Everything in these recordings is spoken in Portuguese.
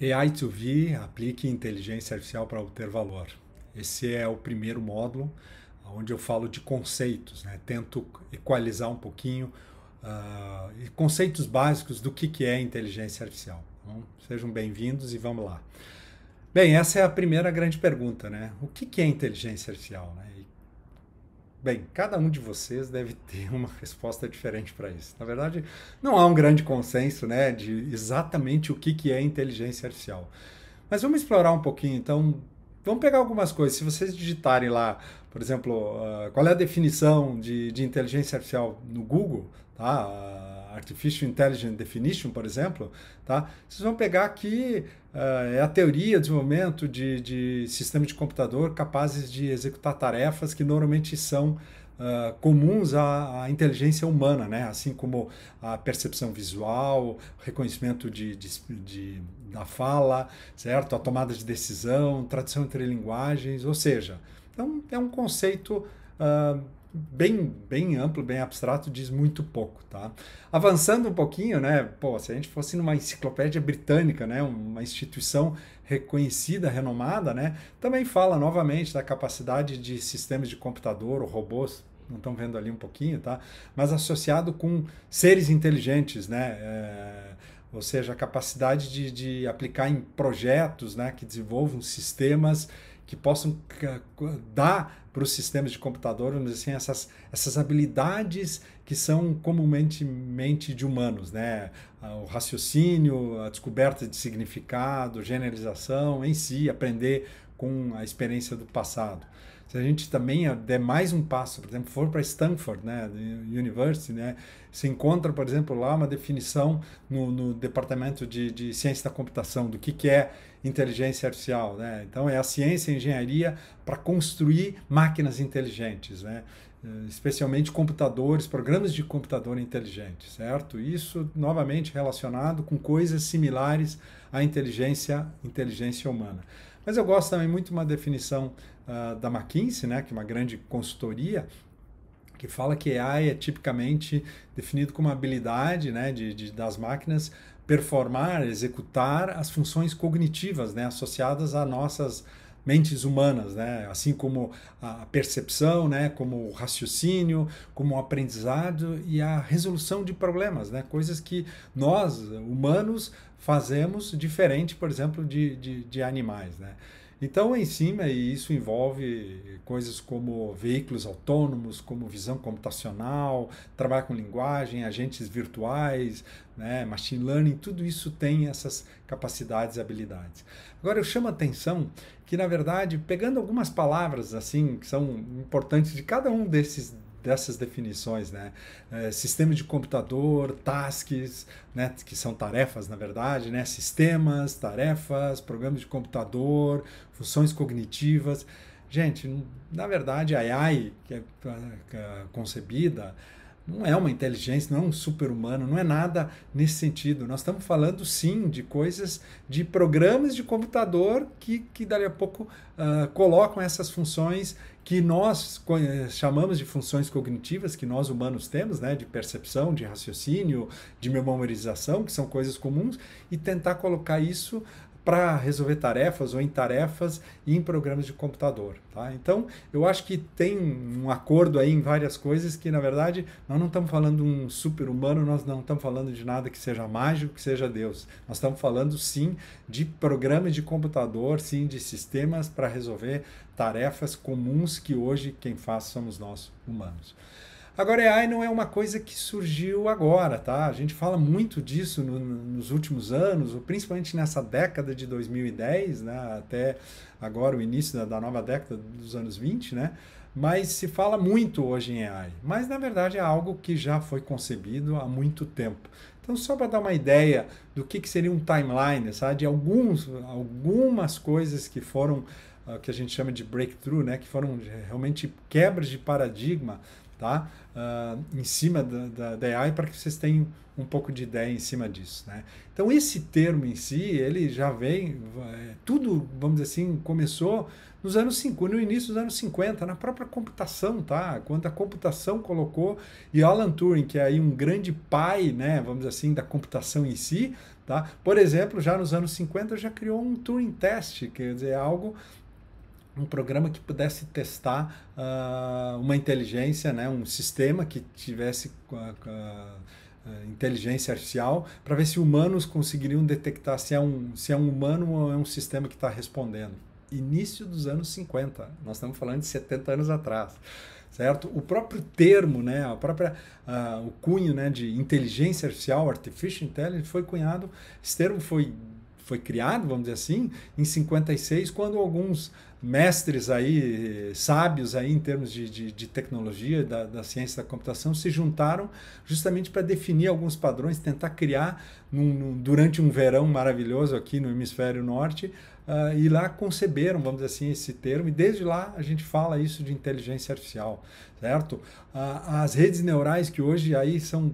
AI2V aplique inteligência artificial para obter valor. Esse é o primeiro módulo, onde eu falo de conceitos, né? tento equalizar um pouquinho uh, conceitos básicos do que, que é inteligência artificial. Então, sejam bem-vindos e vamos lá. Bem, essa é a primeira grande pergunta, né? O que, que é inteligência artificial? Né? Bem, cada um de vocês deve ter uma resposta diferente para isso. Na verdade, não há um grande consenso né, de exatamente o que, que é inteligência artificial. Mas vamos explorar um pouquinho, então, vamos pegar algumas coisas. Se vocês digitarem lá, por exemplo, uh, qual é a definição de, de inteligência artificial no Google, tá? Uh, Artificial Intelligence Definition, por exemplo, tá? vocês vão pegar que uh, é a teoria de desenvolvimento de, de sistemas de computador capazes de executar tarefas que normalmente são Uh, comuns à, à, inteligência humana, né? assim como a percepção visual, reconhecimento de, de, de, da fala, certo? a tomada de decisão, tradução entre linguagens, ou seja, então é um conceito uh, bem, bem amplo, bem abstrato, diz muito pouco, tá? Avançando um pouquinho, né? Pô, se a gente fosse numa enciclopédia britânica, né? Uma instituição reconhecida, renomada, né? Também fala novamente da capacidade de sistemas de computador, ou robôs, não estão vendo ali um pouquinho, tá? Mas associado com seres inteligentes, né? É, ou seja, a capacidade de, de aplicar em projetos, né? Que desenvolvam sistemas que possam dar para os sistemas de computador, vamos dizer assim, essas, essas habilidades que são comumente mente de humanos, né? Ah, o raciocínio, a descoberta de significado, generalização em si, aprender com a experiência do passado. Se a gente também ah, der mais um passo, por exemplo, for para Stanford né, University, né, se encontra, por exemplo, lá uma definição no, no Departamento de, de Ciência da Computação do que, que é inteligência artificial. Né? Então, é a ciência e a engenharia para construir máquinas inteligentes, né? Eh, especialmente computadores, programas de computador inteligentes, certo? Isso, novamente, relacionado com coisas similares à inteligência, inteligência humana. Mas eu gosto também muito de uma definição uh, da McKinsey, né, que é uma grande consultoria, que fala que AI é tipicamente definido como habilidade né, de, de das máquinas performar, executar as funções cognitivas né, associadas a nossas mentes humanas, né? assim como a percepção, né? como o raciocínio, como o aprendizado e a resolução de problemas, né? coisas que nós, humanos, fazemos diferente, por exemplo, de, de, de animais. Né? Então, em cima, e isso envolve coisas como veículos autônomos, como visão computacional, trabalho com linguagem, agentes virtuais, né, machine learning, tudo isso tem essas capacidades e habilidades. Agora, eu chamo a atenção que, na verdade, pegando algumas palavras assim que são importantes de cada um desses dessas definições, né? É, sistema de computador, tasks, né? Que são tarefas, na verdade, né? Sistemas, tarefas, programas de computador, funções cognitivas. Gente, na verdade, a AI, é, que é concebida, não é uma inteligência, não é um super-humano, não é nada nesse sentido. Nós estamos falando, sim, de coisas, de programas de computador que, que dali a pouco uh, colocam essas funções que nós eh, chamamos de funções cognitivas, que nós humanos temos, né? de percepção, de raciocínio, de memorização, que são coisas comuns, e tentar colocar isso para resolver tarefas ou em tarefas e em programas de computador. Tá? Então, eu acho que tem um acordo aí em várias coisas que, na verdade, nós não estamos falando de um super-humano, nós não estamos falando de nada que seja mágico, que seja Deus. Nós estamos falando, sim, de programas de computador, sim, de sistemas para resolver tarefas comuns que hoje quem faz somos nós, humanos. Agora, AI não é uma coisa que surgiu agora, tá? A gente fala muito disso no, nos últimos anos, principalmente nessa década de 2010, né? até agora o início da, da nova década dos anos 20, né? Mas se fala muito hoje em AI. Mas, na verdade, é algo que já foi concebido há muito tempo. Então, só para dar uma ideia do que, que seria um timeline, sabe? De alguns, algumas coisas que foram, ah, que a gente chama de breakthrough, né? Que foram eh, realmente quebras de paradigma tá? Uh, em cima da, da, da AI para que vocês tenham um pouco de ideia em cima disso, né? Então esse termo em si, ele já vem, é, tudo, vamos dizer assim, começou nos anos 50, no início dos anos 50, na própria computação, tá? Quando a computação colocou e Alan Turing, que é aí um grande pai, né, vamos dizer assim, da computação em si, tá? Por exemplo, já nos anos 50 já criou um Turing test, quer dizer, algo um programa que pudesse testar uh, uma inteligência, né, um sistema que tivesse uh, inteligência artificial para ver se humanos conseguiriam detectar se é um, se é um humano ou é um sistema que está respondendo. Início dos anos 50, nós estamos falando de 70 anos atrás, certo? O próprio termo, né, a própria, uh, o cunho né, de inteligência artificial, artificial intelligence, foi cunhado, esse termo foi, foi criado, vamos dizer assim, em 56, quando alguns mestres aí, sábios aí em termos de, de, de tecnologia, da, da, ciência da computação, se juntaram justamente para definir alguns padrões, tentar criar num, num, durante um verão maravilhoso aqui no hemisfério norte, uh, e lá conceberam, vamos dizer assim, esse termo, e desde lá a gente fala isso de inteligência artificial, certo? Uh, as redes neurais que hoje aí são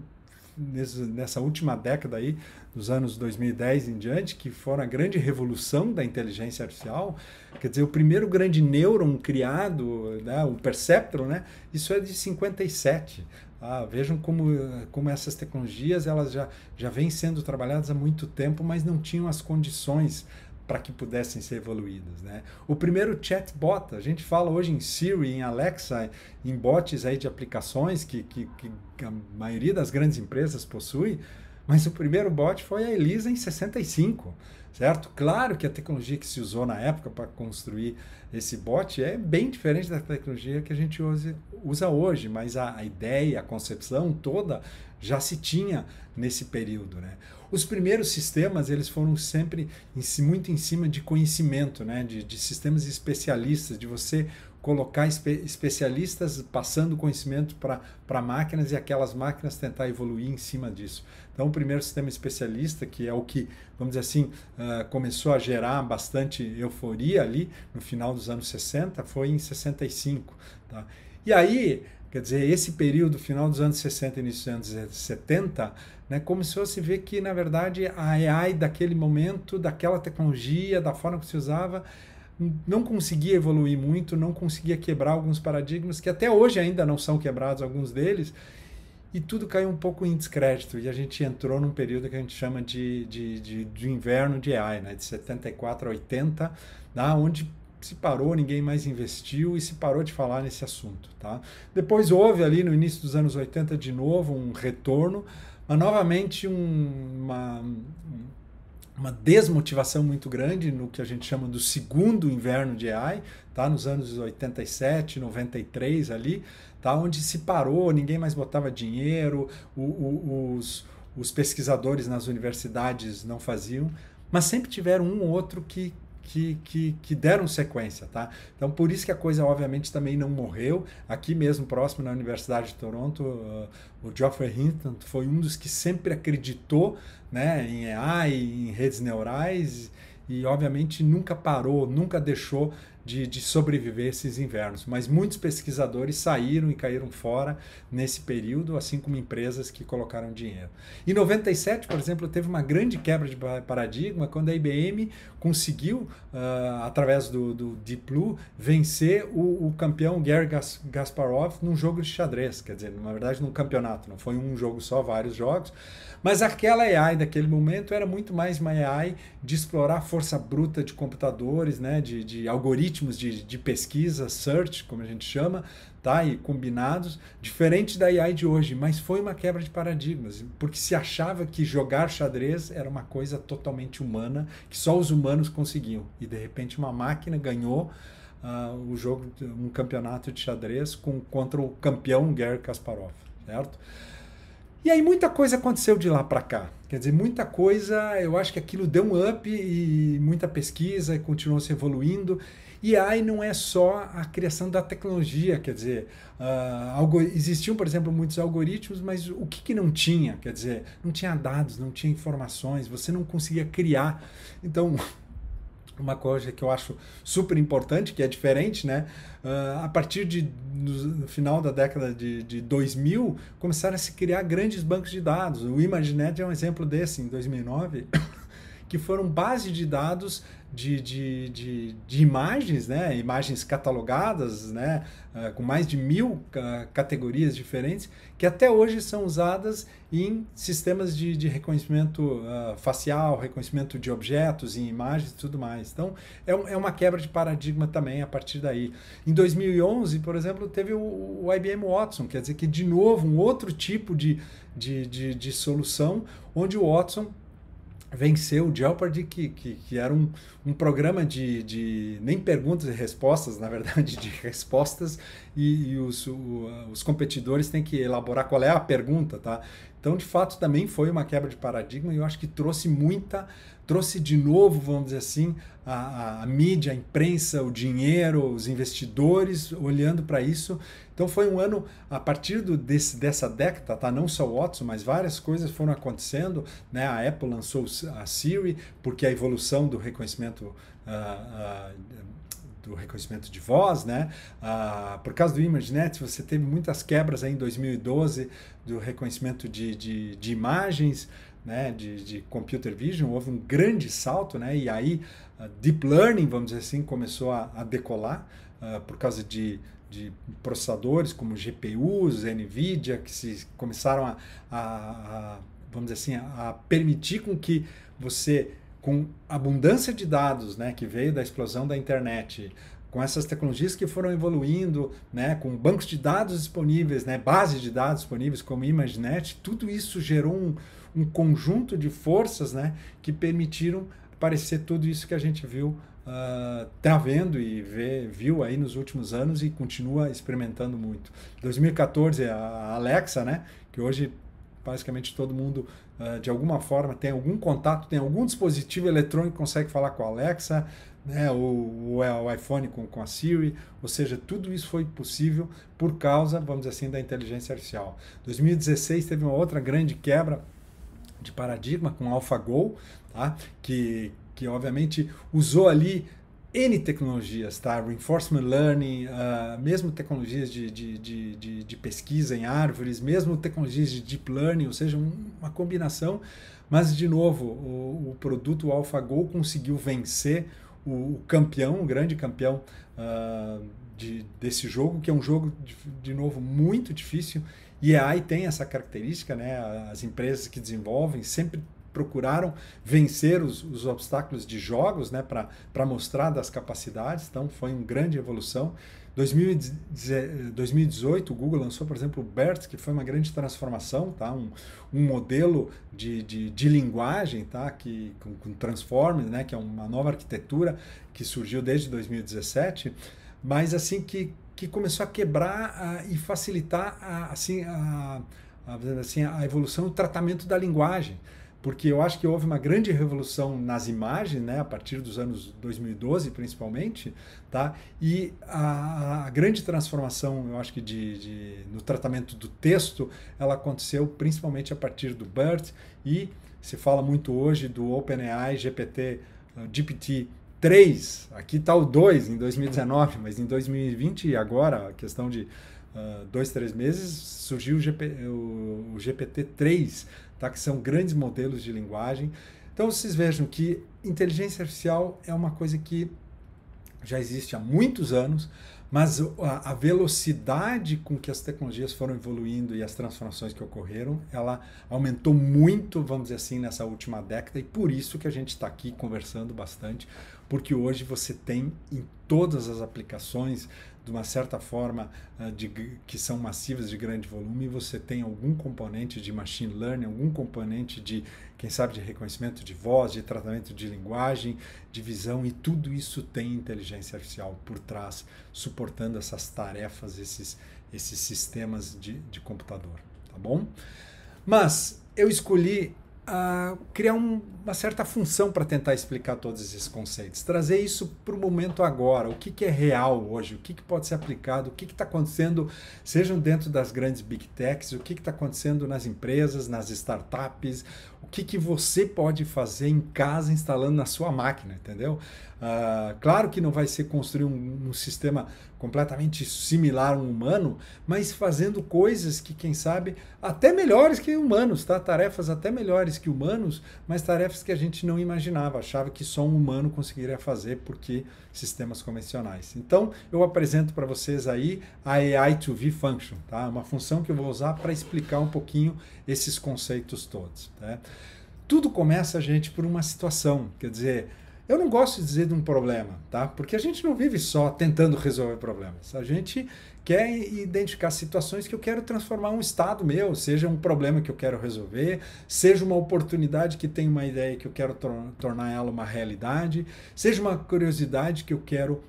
nessa última década aí, dos anos 2010 em diante, que foram a grande revolução da inteligência artificial, quer dizer, o primeiro grande neuron criado, né, o perceptron, né, isso é de 57. Ah, vejam como, como essas tecnologias elas já, já vêm sendo trabalhadas há muito tempo, mas não tinham as condições para que pudessem ser evoluídas, Né? O primeiro chatbot, a gente fala hoje em Siri, em Alexa, em bots aí de aplicações que, que, que a maioria das grandes empresas possui, mas o primeiro bot foi a Elisa em 65, certo? Claro que a tecnologia que se usou na época para construir esse bot é bem diferente da tecnologia que a gente usa, usa hoje, mas a, a ideia, a concepção toda já se tinha nesse período. Né? Os primeiros sistemas eles foram sempre em, muito em cima de conhecimento, né? de, de sistemas especialistas, de você colocar espe especialistas passando conhecimento para máquinas e aquelas máquinas tentar evoluir em cima disso. Então, o primeiro sistema especialista, que é o que, vamos dizer assim, uh, começou a gerar bastante euforia ali no final dos anos 60, foi em 65. Tá? E aí, Quer dizer, esse período, final dos anos 60 início dos anos 70, né, começou a se ver que, na verdade, a AI daquele momento, daquela tecnologia, da forma que se usava, não conseguia evoluir muito, não conseguia quebrar alguns paradigmas que até hoje ainda não são quebrados, alguns deles, e tudo caiu um pouco em descrédito. E a gente entrou num período que a gente chama de, de, de, de inverno de AI, né? de 74 a 80, né? onde se parou, ninguém mais investiu e se parou de falar nesse assunto. Tá? Depois houve ali no início dos anos 80 de novo um retorno, mas novamente um, uma, uma desmotivação muito grande no que a gente chama do segundo inverno de AI, tá? nos anos 87, 93 ali, tá? onde se parou, ninguém mais botava dinheiro, o, o, os, os pesquisadores nas universidades não faziam, mas sempre tiveram um ou outro que que, que, que, deram sequência, tá? Então, por isso que a coisa, obviamente, também não morreu. Aqui mesmo, próximo na Universidade de Toronto, uh, o Geoffrey Hinton foi um dos que sempre acreditou né, em AI, em redes neurais, e, obviamente, nunca parou, nunca deixou de, de sobreviver esses invernos. Mas muitos pesquisadores saíram e caíram fora nesse período, assim como empresas que colocaram dinheiro. Em 97, por exemplo, teve uma grande quebra de paradigma quando a IBM conseguiu, uh, através do, do Deep Blue, vencer o, o campeão Gary Gasparov num jogo de xadrez, quer dizer, na verdade num campeonato, não foi um jogo só, vários jogos, mas aquela AI daquele momento era muito mais uma AI de explorar força bruta de computadores, né, de, de algoritmos algoritmos de, de pesquisa, search, como a gente chama, tá? e combinados, diferente da AI de hoje, mas foi uma quebra de paradigmas, porque se achava que jogar xadrez era uma coisa totalmente humana, que só os humanos conseguiam, e de repente uma máquina ganhou uh, o jogo, um campeonato de xadrez com, contra o campeão Gary Kasparov, certo? E aí muita coisa aconteceu de lá para cá. Quer dizer, muita coisa, eu acho que aquilo deu um up e muita pesquisa e continuou se evoluindo. E AI não é só a criação da tecnologia, quer dizer, uh, existiam, por exemplo, muitos algoritmos, mas o que, que não tinha? Quer dizer, não tinha dados, não tinha informações, você não conseguia criar. Então, uma coisa que eu acho super importante, que é diferente, né? Uh, a partir de, no final da década de, de 2000, começaram a se criar grandes bancos de dados. O ImageNet é um exemplo desse, em 2009. que foram base de dados de, de, de, de imagens, né? imagens catalogadas, né? Uh, com mais de mil uh, categorias diferentes, que até hoje são usadas em sistemas de, de reconhecimento uh, facial, reconhecimento de objetos, em imagens e tudo mais. Então, é, um, é uma quebra de paradigma também a partir daí. Em 2011, por exemplo, teve o, o IBM Watson, quer dizer que, de novo, um outro tipo de, de, de, de solução, onde o Watson venceu o Jeopardy, que, que, que era um, um programa de, de nem perguntas e respostas, na verdade, de respostas, e, e os, o, os competidores têm que elaborar qual é a pergunta, tá? Então, de fato, também foi uma quebra de paradigma e eu acho que trouxe muita trouxe de novo, vamos dizer assim, a, a mídia, a imprensa, o dinheiro, os investidores olhando para isso. Então foi um ano, a partir do, desse, dessa década, tá? não só o Watson, mas várias coisas foram acontecendo. Né? A Apple lançou a Siri, porque a evolução do reconhecimento uh, uh, do reconhecimento de voz, né? Ah, por causa do ImageNet, você teve muitas quebras aí em 2012 do reconhecimento de, de, de imagens né, de, de computer vision, houve um grande salto, né, e aí uh, deep learning, vamos dizer assim, começou a, a decolar uh, por causa de, de processadores como GPUs, NVIDIA, que se começaram a, a, a vamos dizer assim, a permitir com que você, com abundância de dados né, que veio da explosão da internet, com essas tecnologias que foram evoluindo, né, com bancos de dados disponíveis, né, bases de dados disponíveis como ImageNet, tudo isso gerou um, um conjunto de forças né, que permitiram aparecer tudo isso que a gente viu, está ah, uh, vendo e vê, viu aí nos últimos anos e continua experimentando muito. 2014, a Alexa, né, que hoje basicamente todo mundo uh, de alguma forma tem algum contato, tem algum dispositivo eletrônico que consegue falar com a Alexa, né, o é o iPhone com, com a Siri, ou seja, tudo isso foi possível por causa, vamos dizer assim, da inteligência artificial. 2016 teve uma outra grande quebra de paradigma com AlphaGo, tá? que, que obviamente usou ali N tecnologias, tá? Reinforcement Learning, uh, mesmo tecnologias de, de, de, de, pesquisa em árvores, mesmo tecnologias de Deep Learning, ou seja, um, uma combinação. Mas, de novo, o, o produto AlphaGo conseguiu vencer o, o, campeão, o grande campeão uh, de, desse jogo, que é um jogo, de, de novo, muito difícil e a AI tem essa característica, né? As empresas que desenvolvem sempre procuraram vencer os, os obstáculos de jogos, né? Para mostrar das capacidades. Então, foi uma grande evolução. 2018, o Google lançou, por exemplo, o BERT, que foi uma grande transformação, tá? um, um modelo de, de, de, linguagem tá? que, com, com Transformers, né? que é uma nova arquitetura que surgiu desde 2017, mas assim que que começou a quebrar a, e facilitar a, assim, a, assim, a evolução o tratamento da linguagem. Porque eu acho que houve uma grande revolução nas imagens, né, a partir dos anos 2012, principalmente, tá? e a, a grande transformação, eu acho que de, de, no tratamento do texto, ela aconteceu principalmente a partir do BERT, e se fala muito hoje do OpenAI GPT, eh, GPT 3, aqui está o 2 em 2019, mas em 2020 e agora, a questão de uh, dois, três meses, surgiu o, GP, o, o GPT-3, tá? que são grandes modelos de linguagem. Então vocês vejam que inteligência artificial é uma coisa que já existe há muitos anos, mas a, velocidade com que as tecnologias foram evoluindo e as transformações que ocorreram, ela aumentou muito, vamos dizer assim, nessa última década, e por isso que a gente está aqui conversando bastante, porque hoje você tem em todas as aplicações, de uma certa forma ah, de, que são massivas de grande volume, você tem algum componente de machine learning, algum componente de, quem sabe, de reconhecimento de voz, de tratamento de linguagem, de visão, e tudo isso tem inteligência artificial por trás, suportando essas tarefas, esses, esses sistemas de, de computador, tá bom? Mas eu escolhi a criar um, uma certa função para tentar explicar todos esses conceitos, trazer isso para o momento agora, o que, que é real hoje, o que, que pode ser aplicado, o que está acontecendo, sejam dentro das grandes big techs, o que está acontecendo nas empresas, nas startups, o que, que você pode fazer em casa instalando na sua máquina, entendeu? Ah, claro que não vai ser construir um, um sistema completamente similar a um humano, mas fazendo coisas que, quem sabe, até melhores que humanos, tá? Tarefas até melhores que humanos, mas tarefas que a gente não imaginava, achava que só um humano conseguiria fazer porque sistemas convencionais. Então, eu apresento para vocês aí a AI to V function, tá? Uma função que eu vou usar para explicar um pouquinho esses conceitos todos, né? Tudo começa, gente, por uma situação, quer dizer, eu não gosto de dizer de um problema, tá? Porque a gente não vive só tentando resolver problemas. A gente quer identificar situações que eu quero transformar um estado meu, seja um problema que eu quero resolver, seja uma oportunidade que tem uma ideia que eu quero tor tornar ela uma realidade, seja uma curiosidade que eu quero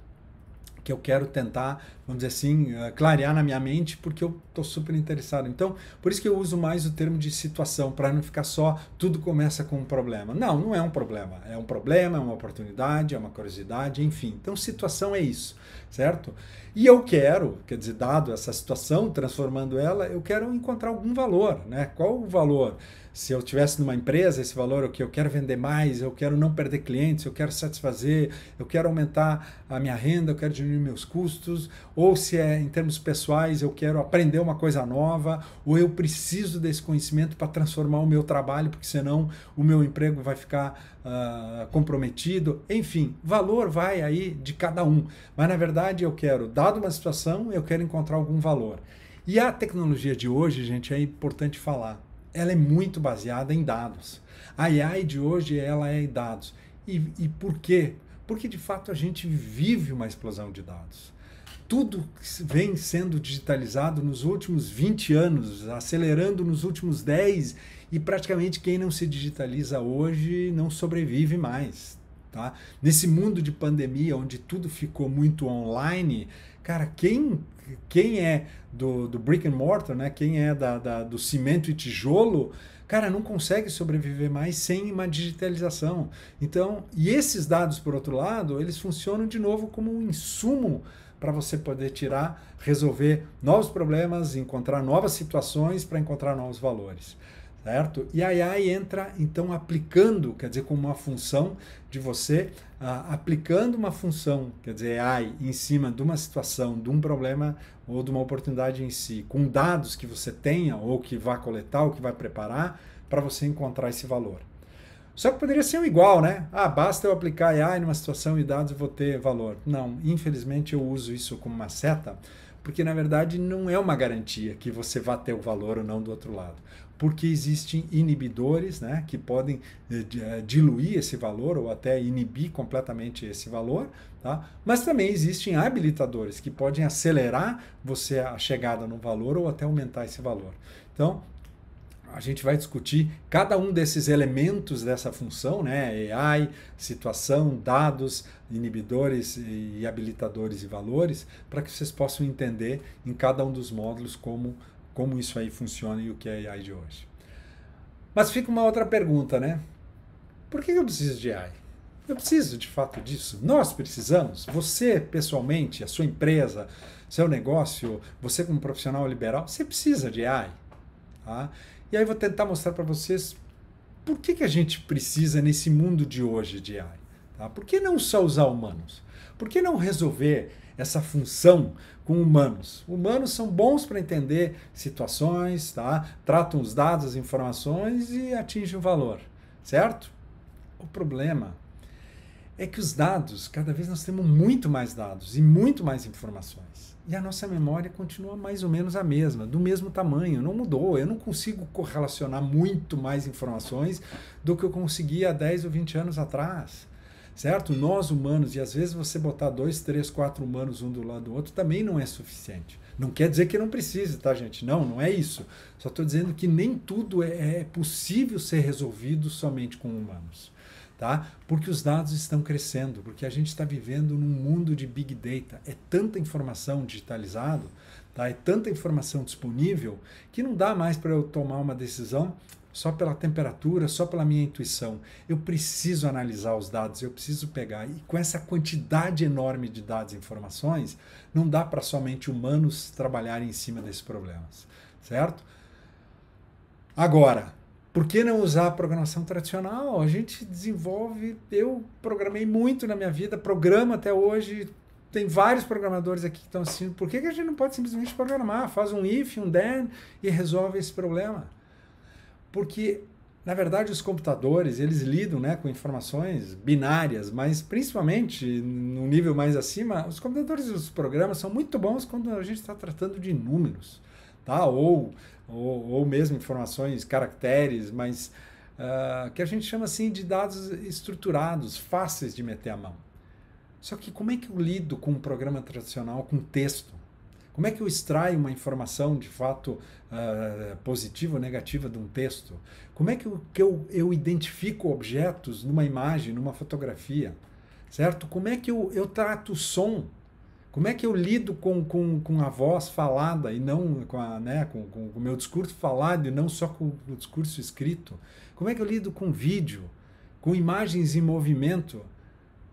que eu quero tentar, vamos dizer assim, eh, clarear na minha mente, porque eu estou super interessado. Então, por isso que eu uso mais o termo de situação, para não ficar só tudo começa com um problema. Não, não é um problema. É um problema, é uma oportunidade, é uma curiosidade, enfim. Então, situação é isso, certo? E eu quero, quer dizer, dado essa situação, transformando ela, eu quero encontrar algum valor, né? Qual o valor? se eu tivesse numa empresa esse valor, o que eu quero vender mais, eu quero não perder clientes, eu quero satisfazer, eu quero aumentar a minha renda, eu quero diminuir meus custos, ou se é em termos pessoais, eu quero aprender uma coisa nova, ou eu preciso desse conhecimento para transformar o meu trabalho, porque senão o meu emprego vai ficar uh, comprometido. Enfim, valor vai aí de cada um. Mas na verdade eu quero, dado uma situação, eu quero encontrar algum valor. E a tecnologia de hoje, gente, é importante falar ela é muito baseada em dados. A AI de hoje ela é em dados. E, e por quê? Porque de fato a gente vive uma explosão de dados. Tudo vem sendo digitalizado nos últimos 20 anos, acelerando nos últimos 10, e praticamente quem não se digitaliza hoje não sobrevive mais. Tá? Nesse mundo de pandemia, onde tudo ficou muito online, cara, quem quem é do, do brick and mortar, né? Quem é da, da, do cimento e tijolo, cara, não consegue sobreviver mais sem uma digitalização. Então, e esses dados, por outro lado, eles funcionam de novo como um insumo para você poder tirar, resolver novos problemas, encontrar novas situações para encontrar novos valores. Certo? E a AI entra então aplicando, quer dizer, como uma função de você aplicando uma função, quer dizer, AI, em cima de uma situação, de um problema ou de uma oportunidade em si, com dados que você tenha ou que vá coletar ou que vai preparar para você encontrar esse valor. Só que poderia ser um igual, né? Ah, basta eu aplicar AI numa situação e dados eu vou ter valor. Não, infelizmente eu uso isso como uma seta porque, na verdade, não é uma garantia que você vá ter o valor ou não do outro lado. Porque existem inibidores né, que podem eh, eh, diluir esse valor ou até inibir completamente esse valor, tá? mas também existem habilitadores que podem acelerar você a chegada no valor ou até aumentar esse valor. Então, a gente vai discutir cada um desses elementos dessa função, né? AI, situação, dados, inibidores e habilitadores e valores, para que vocês possam entender em cada um dos módulos como, como isso aí funciona e o que é AI de hoje. Mas fica uma outra pergunta, né? Por que eu preciso de AI? Eu preciso de fato disso. Nós precisamos. Você, pessoalmente, a sua empresa, seu negócio, você como profissional liberal, você precisa de AI. Tá? E aí vou tentar mostrar para vocês por que, que a gente precisa nesse mundo de hoje diário. Tá? Por que não só usar humanos? Por que não resolver essa função com humanos? Humanos são bons para entender situações, tá? tratam os dados, as informações e atingem o valor, certo? O problema é que os dados, cada vez nós temos muito mais dados e muito mais informações. E a nossa memória continua mais ou menos a mesma, do mesmo tamanho, não mudou. Eu não consigo correlacionar muito mais informações do que eu conseguia há 10 ou 20 anos atrás. Certo? Nós humanos, e às vezes você botar dois, três, quatro humanos um do lado do outro também não é suficiente. Não quer dizer que não precise, tá, gente? Não, não é isso. Só estou dizendo que nem tudo é, é possível ser resolvido somente com humanos tá? Porque os dados estão crescendo, porque a gente está vivendo num mundo de big data. É tanta informação digitalizada, tá? É tanta informação disponível que não dá mais para eu tomar uma decisão só pela temperatura, só pela minha intuição. Eu preciso analisar os dados, eu preciso pegar. E com essa quantidade enorme de dados e informações, não dá para somente humanos trabalharem em cima desses problemas, certo? Agora, por que não usar a programação tradicional? A gente desenvolve. Eu programei muito na minha vida, programa até hoje. Tem vários programadores aqui que estão assim. Por que, que a gente não pode simplesmente programar? Faz um if, um then e resolve esse problema. Porque na verdade, os computadores, eles lidam né, com informações binárias, mas principalmente no nível mais acima, os computadores e os programas são muito bons quando a gente está tratando de números, tá? ou ou, ou mesmo informações, caracteres, mas uh, que a gente chama assim de dados estruturados, fáceis de meter a mão. Só que como é que eu lido com um programa tradicional, com texto? Como é que eu extraio uma informação de fato uh, positiva ou negativa de um texto? Como é que, eu, que eu, eu identifico objetos numa imagem, numa fotografia? Certo? Como é que eu, eu trato o som como é que eu lido com, com, com a voz falada e não com, a, né, com, com o meu discurso falado e não só com o discurso escrito? Como é que eu lido com vídeo, com imagens em movimento?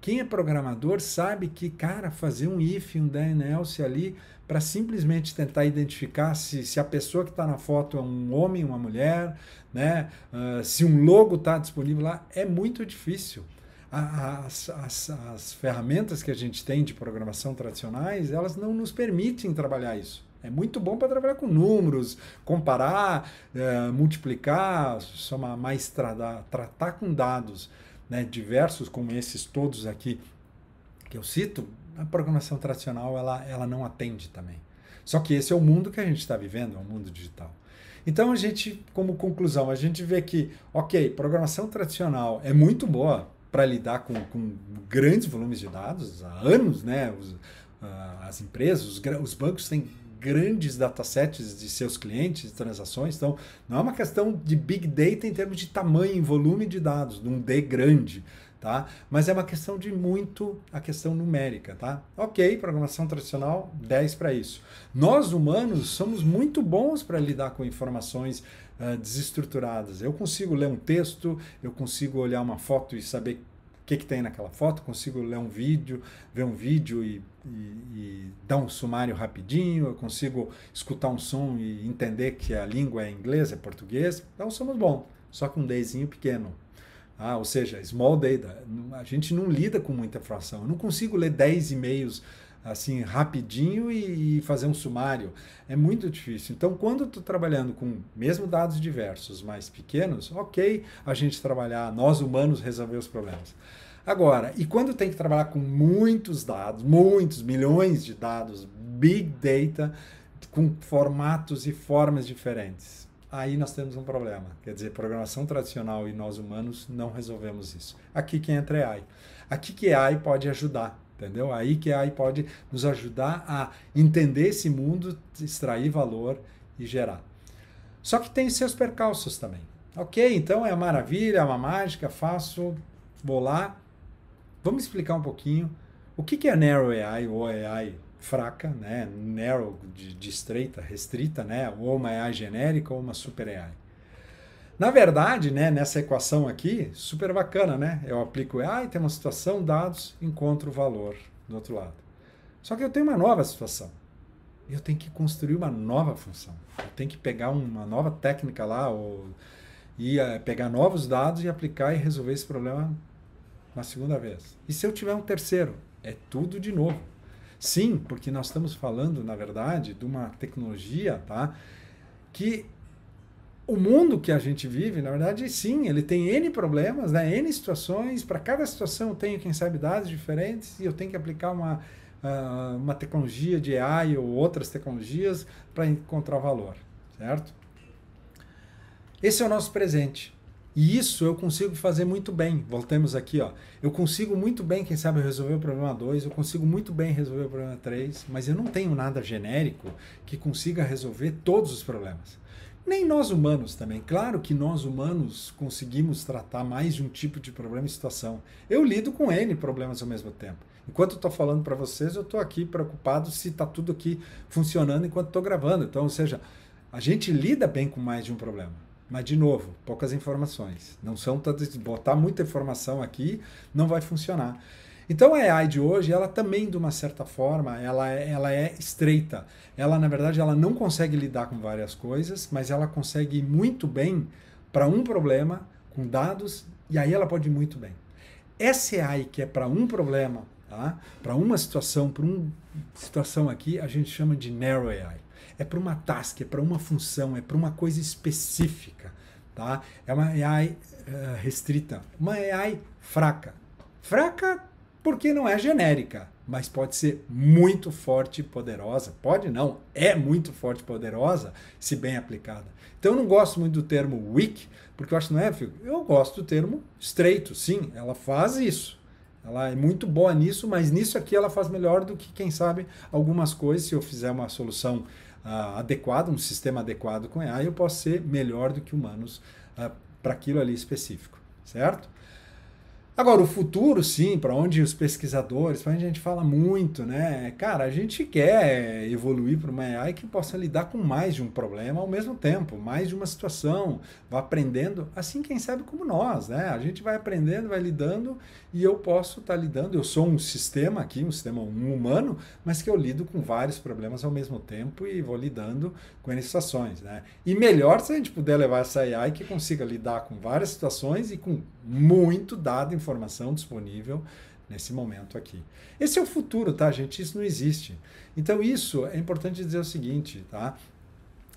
Quem é programador sabe que, cara, fazer um if, um then else ali, para simplesmente tentar identificar se, se a pessoa que está na foto é um homem, uma mulher, né? Uh, se um logo está disponível lá, é muito difícil as, as, as ferramentas que a gente tem de programação tradicionais, elas não nos permitem trabalhar isso. É muito bom para trabalhar com números, comparar, é, multiplicar, somar, mais tratar, tratar com dados né, diversos como esses todos aqui que eu cito, a programação tradicional ela, ela não atende também. Só que esse é o mundo que a gente está vivendo, é o mundo digital. Então a gente, como conclusão, a gente vê que, ok, programação tradicional é muito boa, para lidar com, com, grandes volumes de dados há anos, né? Os, ah, as empresas, os, os bancos têm grandes datasets de seus clientes, de transações. Então, não é uma questão de big data em termos de tamanho, e volume de dados, de um D grande, tá? Mas é uma questão de muito a questão numérica, tá? OK, programação tradicional 10 para isso. Nós humanos somos muito bons para lidar com informações ah, desestruturadas. Eu consigo ler um texto, eu consigo olhar uma foto e saber o que, que tem naquela foto, consigo ler um vídeo, ver um vídeo e, e, e, dar um sumário rapidinho, eu consigo escutar um som e entender que a língua é inglês, é português. Então é somos bons, só com um dayzinho pequeno. Ah, ou seja, small data. A gente não lida com muita fração. Eu não consigo ler 10 e-mails assim rapidinho e, fazer um sumário. É muito difícil. Então, quando estou trabalhando com mesmo dados diversos, mais pequenos, ok, a gente trabalhar, nós humanos resolver os problemas. Agora, e quando tem que trabalhar com muitos dados, muitos milhões de dados, big data, com formatos e formas diferentes, aí nós temos um problema. Quer dizer, programação tradicional e nós humanos não resolvemos isso. Aqui que entra AI. Aqui que AI pode ajudar entendeu? Aí que é aí pode nos ajudar a entender esse mundo, extrair valor e gerar. Só que tem seus percalços também. Ok, então é uma maravilha, é uma mágica, faço, vou lá. Vamos explicar um pouquinho o que, que é Narrow AI ou AI fraca, né? Narrow de, de estreita, restrita, né? Ou uma AI genérica ou uma super AI. Na verdade, né, nessa equação aqui, super bacana, né? Eu aplico ah, tem uma situação, dados, encontro o valor do outro lado. Só que eu tenho uma nova situação. Eu tenho que construir uma nova função. Eu tenho que pegar uma nova técnica lá ou e eh, pegar novos dados e aplicar e resolver esse problema na segunda vez. E se eu tiver um terceiro, é tudo de novo. Sim, porque nós estamos falando, na verdade, de uma tecnologia, tá? Que o mundo que a gente vive, na verdade, sim, ele tem N problemas, né? N situações. Para cada situação eu tenho, quem sabe, dados diferentes e eu tenho que aplicar uma, ah, uma tecnologia de AI ou outras tecnologias para encontrar valor, certo? Esse é o nosso presente. E isso eu consigo fazer muito bem. Voltemos aqui, ó. Eu consigo muito bem, quem sabe, resolver o problema 2, eu consigo muito bem resolver o problema 3, mas eu não tenho nada genérico que consiga resolver todos os problemas. Nem nós humanos também. Claro que nós humanos conseguimos tratar mais de um tipo de problema e situação. Eu lido com N problemas ao mesmo tempo. Enquanto estou falando para vocês, eu estou aqui preocupado se está tudo aqui funcionando enquanto estou gravando. Então, ou seja, a gente lida bem com mais de um problema. Mas, de novo, poucas informações. Não são tantas. Botar muita informação aqui não vai funcionar. Então a AI de hoje, ela também de uma certa forma, ela é, ela é estreita. Ela na verdade ela não consegue lidar com várias coisas, mas ela consegue ir muito bem para um problema com dados e aí ela pode ir muito bem. Essa AI que é para um problema, tá? Para uma situação, para uma situação aqui, a gente chama de narrow AI. É para uma task, é para uma função, é para uma coisa específica, tá? É uma AI uh, eh, restrita, uma AI fraca. Fraca porque não é genérica, mas pode ser muito forte e poderosa. Pode não, é muito forte e poderosa se bem aplicada. Então eu não gosto muito do termo weak, porque eu acho que não é, Eu gosto do termo estreito, sim, ela faz isso. Ela é muito boa nisso, mas nisso aqui ela faz melhor do que, quem sabe, algumas coisas. Se eu fizer uma solução uh, adequada, um sistema adequado com AI, eu posso ser melhor do que humanos uh, ah, para aquilo ali específico, certo? Agora, o futuro, sim, para onde os pesquisadores, para onde a gente fala muito, né? Cara, a gente quer evoluir para uma AI que possa lidar com mais de um problema ao mesmo tempo, mais de uma situação, vá aprendendo, assim, quem sabe, como nós, né? A gente vai aprendendo, vai lidando e eu posso estar tá lidando. Eu sou um sistema aqui, um sistema humano, mas que eu lido com vários problemas ao mesmo tempo e vou lidando com essas situações, né? E melhor se a gente puder levar essa AI que consiga lidar com várias situações e com muito dado informação disponível nesse momento aqui. Esse é o futuro, tá, gente? Isso não existe. Então, isso é importante dizer o seguinte, tá?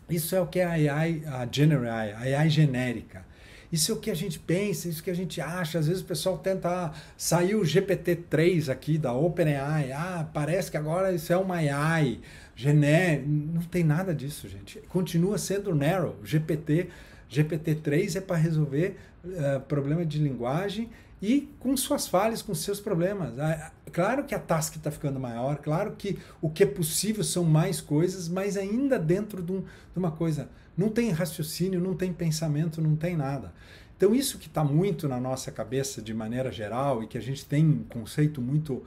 Isso é o que é a AI, a General AI, a AI genérica. Isso é o que a gente pensa, isso é que a gente acha. Às vezes o pessoal tenta. Ah, o GPT-3 aqui da OpenAI. Ah, parece que agora isso é uma AI. Gené. Não tem nada disso, gente. Continua sendo narrow. GPT. GPT-3 é para resolver uh, problema de linguagem e com suas falhas, com seus problemas. Claro que a task está ficando maior, claro que o que é possível são mais coisas, mas ainda dentro de, um, de uma coisa. Não tem raciocínio, não tem pensamento, não tem nada. Então, isso que está muito na nossa cabeça de maneira geral e que a gente tem um conceito muito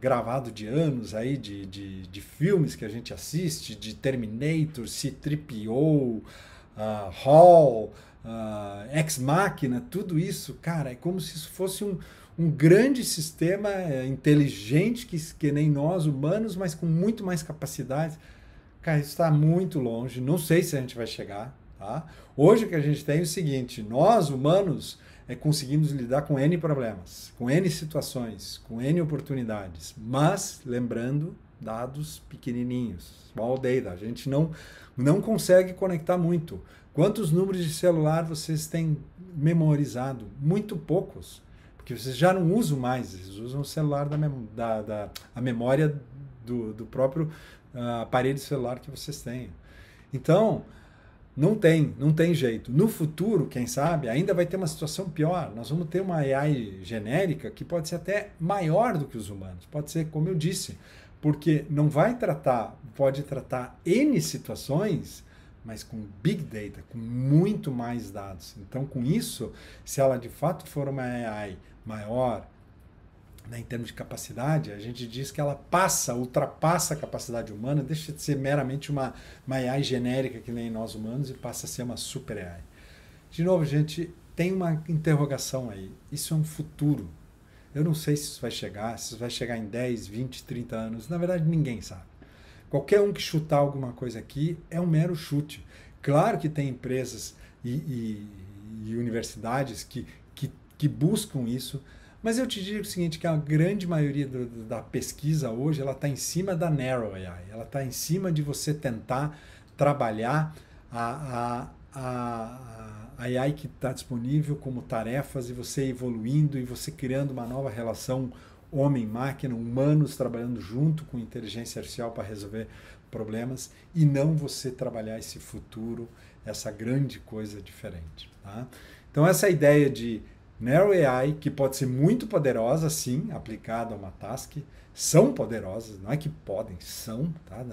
gravado de anos aí, de, de, de filmes que a gente assiste, de Terminator, C-3PO, uh, ah, Hall, uh, ah, Ex máquina tudo isso, cara, é como se isso fosse um, um grande sistema é, inteligente que, que nem nós humanos, mas com muito mais capacidades. Cara, está muito longe, não sei se a gente vai chegar. Tá? Hoje o que a gente tem é o seguinte: nós humanos é, conseguimos lidar com N problemas, com N situações, com N oportunidades, mas lembrando dados pequenininhos, small data. A gente não, não consegue conectar muito. Quantos números de celular vocês têm memorizado? Muito poucos, porque vocês já não usam mais, vocês usam o celular da, mem da, da a memória do, do próprio uh, aparelho celular que vocês têm. Então, não tem, não tem jeito. No futuro, quem sabe, ainda vai ter uma situação pior. Nós vamos ter uma AI genérica que pode ser até maior do que os humanos. Pode ser, como eu disse, porque não vai tratar, pode tratar N situações mas com big data, com muito mais dados. Então, com isso, se ela de fato for uma AI maior, né, em termos de capacidade, a gente diz que ela passa, ultrapassa a capacidade humana, deixa de ser meramente uma, uma AI genérica que nem nós humanos e passa a ser uma super AI. De novo, gente, tem uma interrogação aí. Isso é um futuro. Eu não sei se isso vai chegar, se isso vai chegar em 10, 20, 30 anos. Na verdade, ninguém sabe. Qualquer um que chutar alguma coisa aqui é um mero chute. Claro que tem empresas e, e, e universidades que, que, que, buscam isso, mas eu te digo o seguinte, que a grande maioria do, da pesquisa hoje ela está em cima da narrow AI, ela está em cima de você tentar trabalhar a, a, a, a AI que está disponível como tarefas e você evoluindo e você criando uma nova relação homem, máquina, humanos trabalhando junto com inteligência artificial para resolver problemas e não você trabalhar esse futuro, essa grande coisa diferente. Tá? Então, essa ideia de Narrow AI, que pode ser muito poderosa, sim, aplicada a uma task, são poderosas, não é que podem, são, tá?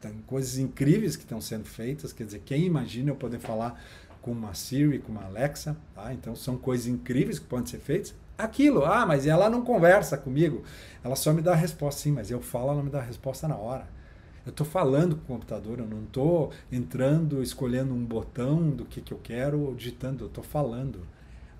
Tem coisas incríveis que estão sendo feitas, quer dizer, quem imagina eu poder falar com uma Siri, com uma Alexa, tá? Então são coisas incríveis que podem ser feitas, aquilo. Ah, mas ela não conversa comigo. Ela só me dá a resposta. Sim, mas eu falo, ela me dá a resposta na hora. Eu estou falando com o computador, eu não estou entrando, escolhendo um botão do que, que eu quero ou digitando, eu estou falando.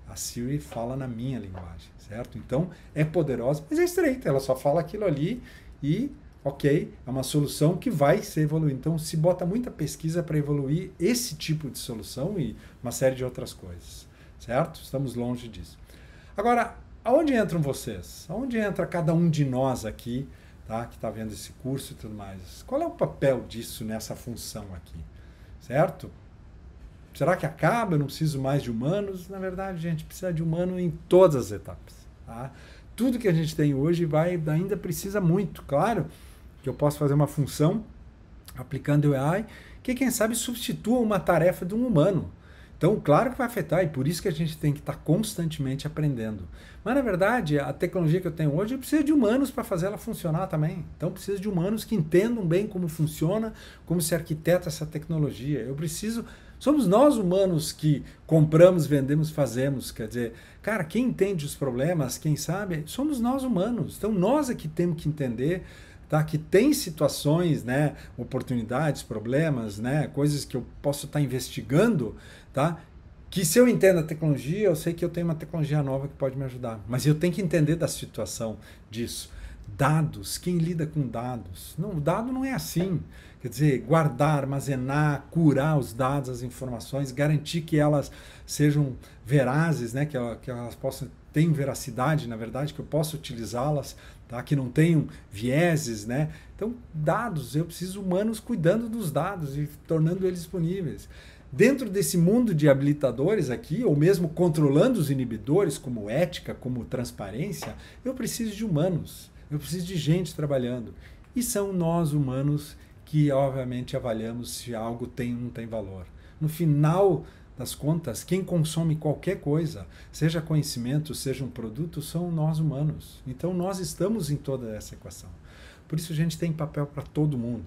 A Siri fala na minha linguagem, certo? Então é poderosa, mas é estreita, ela só fala aquilo ali e, ok, é uma solução que vai ser evoluir. Então se bota muita pesquisa para evoluir esse tipo de solução e uma série de outras coisas, certo? Estamos longe disso. Agora, aonde entram vocês? Aonde entra cada um de nós aqui, tá? que está vendo esse curso e tudo mais? Qual é o papel disso nessa função aqui? Certo? Será que acaba? Eu não preciso mais de humanos? Na verdade, gente, precisa de humano em todas as etapas. Tá? Tudo que a gente tem hoje vai ainda precisa muito. Claro que eu posso fazer uma função aplicando o AI que, quem sabe, substitua uma tarefa de um humano. Então, claro que vai afetar e por isso que a gente tem que estar tá constantemente aprendendo. Mas na verdade, a tecnologia que eu tenho hoje, eu preciso de humanos para fazer ela funcionar também. Então, precisa preciso de humanos que entendam bem como funciona, como se arquiteta essa tecnologia. Eu preciso Somos nós humanos que compramos, vendemos, fazemos. Quer dizer, cara, quem entende os problemas, quem sabe, somos nós humanos. Então nós é que temos que entender tá? que tem situações, né, oportunidades, problemas, né, coisas que eu posso estar tá investigando tá? Que se eu entendo a tecnologia, eu sei que eu tenho uma tecnologia nova que pode me ajudar, mas eu tenho que entender da situação disso. Dados, quem lida com dados? Não, dado não é assim. Quer dizer, guardar, armazenar, curar os dados, as informações, garantir que elas sejam verazes, né? que, elas, que elas possam ter veracidade, na verdade, que eu possa utilizá-las, tá? que não tenham vieses. Né? Então, dados, eu preciso humanos cuidando dos dados e tornando eles disponíveis dentro desse mundo de habilitadores aqui, ou mesmo controlando os inibidores, como ética, como transparência, eu preciso de humanos, eu preciso de gente trabalhando. E são nós humanos que, obviamente, avaliamos se algo tem ou não tem valor. No final das contas, quem consome qualquer coisa, seja conhecimento, seja um produto, são nós humanos. Então nós estamos em toda essa equação. Por isso a gente tem papel para todo mundo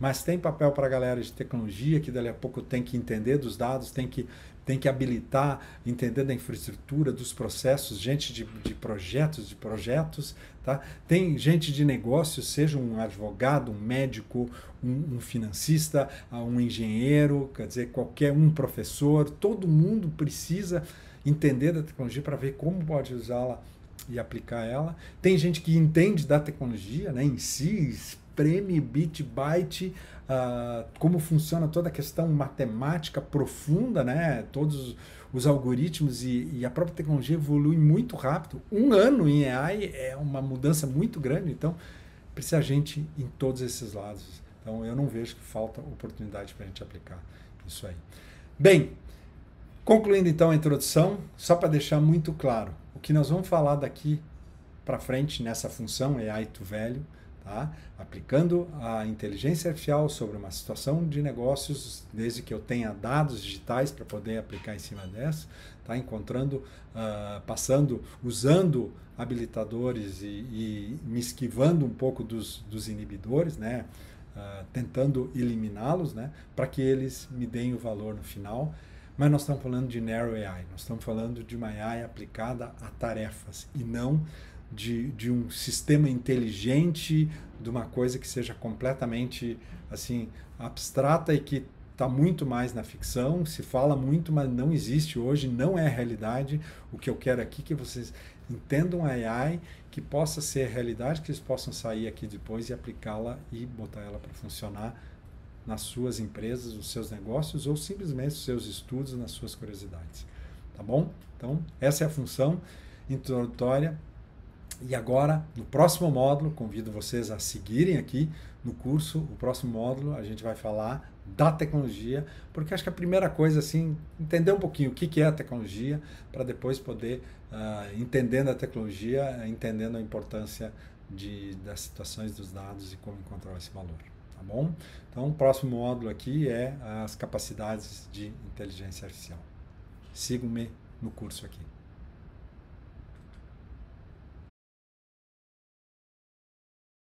mas tem papel para a galera de tecnologia, que dali a pouco tem que entender dos dados, tem que, tem que habilitar, entender da infraestrutura, dos processos, gente de, de projetos, de projetos, tá? Tem gente de negócio, seja um advogado, um médico, um, um financista, ah, um engenheiro, quer dizer, qualquer um professor, todo mundo precisa entender da tecnologia para ver como pode usá-la e aplicar ela. Tem gente que entende da tecnologia né, em si, preme bit byte, uh, como funciona toda a questão matemática profunda, né? Todos os algoritmos e, e, a própria tecnologia evolui muito rápido. Um ano em AI é uma mudança muito grande, então precisa a gente em todos esses lados. Então eu não vejo que falta oportunidade para a gente aplicar isso aí. Bem, concluindo então a introdução, só para deixar muito claro, o que nós vamos falar daqui para frente nessa função AI to Value Tá? Aplicando a inteligência artificial sobre uma situação de negócios, desde que eu tenha dados digitais para poder aplicar em cima dessa, tá? encontrando, uh, passando, usando habilitadores e, e, me esquivando um pouco dos, dos inibidores, né? Uh, tentando eliminá-los, né? para que eles me deem o valor no final. Mas nós estamos falando de Narrow AI, nós estamos falando de uma AI aplicada a tarefas e não de, de um sistema inteligente, de uma coisa que seja completamente assim abstrata e que está muito mais na ficção, se fala muito, mas não existe hoje, não é realidade. O que eu quero aqui é que vocês entendam a AI, que possa ser realidade, que eles possam sair aqui depois e aplicá-la e botar ela para funcionar nas suas empresas, nos seus negócios ou simplesmente nos seus estudos, nas suas curiosidades. Tá bom? Então, essa é a função introdutória e agora, no próximo módulo, convido vocês a seguirem aqui no curso. O próximo módulo a gente vai falar da tecnologia, porque acho que a primeira coisa assim, entender um pouquinho o que, é a tecnologia, para depois poder, uh, entendendo a tecnologia, entendendo a importância de, das situações dos dados e como encontrar esse valor. Tá bom? Então, o próximo módulo aqui é as capacidades de inteligência artificial. Sigam-me no curso aqui.